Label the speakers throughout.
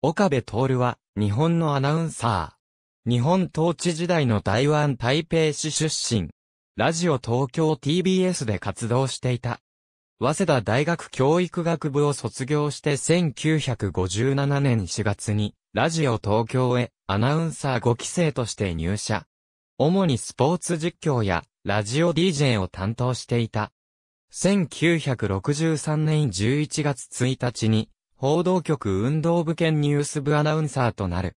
Speaker 1: 岡部徹は、日本のアナウンサー。日本統治時代の台湾台北市出身。ラジオ東京 TBS で活動していた。早稲田大学教育学部を卒業して1957年4月に、ラジオ東京へアナウンサー5期生として入社。主にスポーツ実況やラジオ DJ を担当していた。1963年11月1日に報道局運動部兼ニュース部アナウンサーとなる。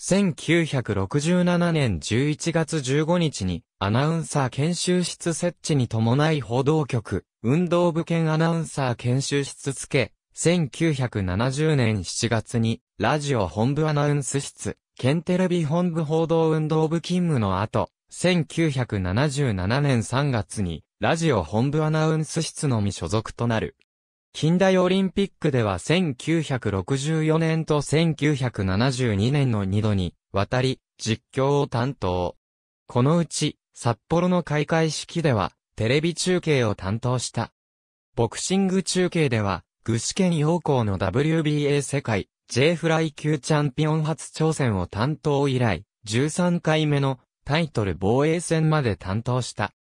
Speaker 1: 1967年11月15日にアナウンサー研修室設置に伴い報道局、運動部兼アナウンサー研修室付け、1970年7月にラジオ本部アナウンス室、県テレビ本部報道運動部勤務の後、1977年3月にラジオ本部アナウンス室のみ所属となる。近代オリンピックでは1964年と1972年の2度に渡り実況を担当。このうち札幌の開会式ではテレビ中継を担当した。ボクシング中継では具志堅陽光の WBA 世界 J フライ級チャンピオン初挑戦を担当以来13回目のタイトル防衛戦まで担当した。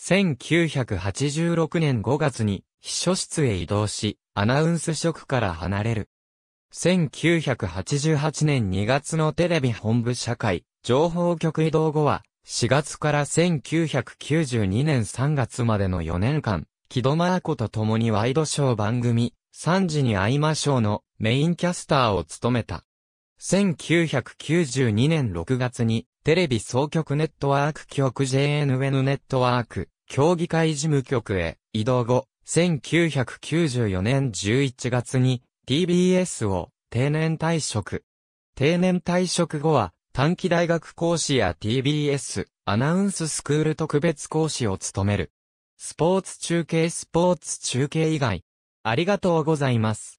Speaker 1: 1986年5月に秘書室へ移動し、アナウンス職から離れる。1988年2月のテレビ本部社会、情報局移動後は、4月から1992年3月までの4年間、木戸真子と共にワイドショー番組、3時に会いましょうのメインキャスターを務めた。1992年6月に、テレビ総局ネットワーク局 JNN ネットワーク、協議会事務局へ移動後、1994年11月に TBS を定年退職。定年退職後は短期大学講師や TBS アナウンススクール特別講師を務める。スポーツ中継スポーツ中継以外。ありがとうございます。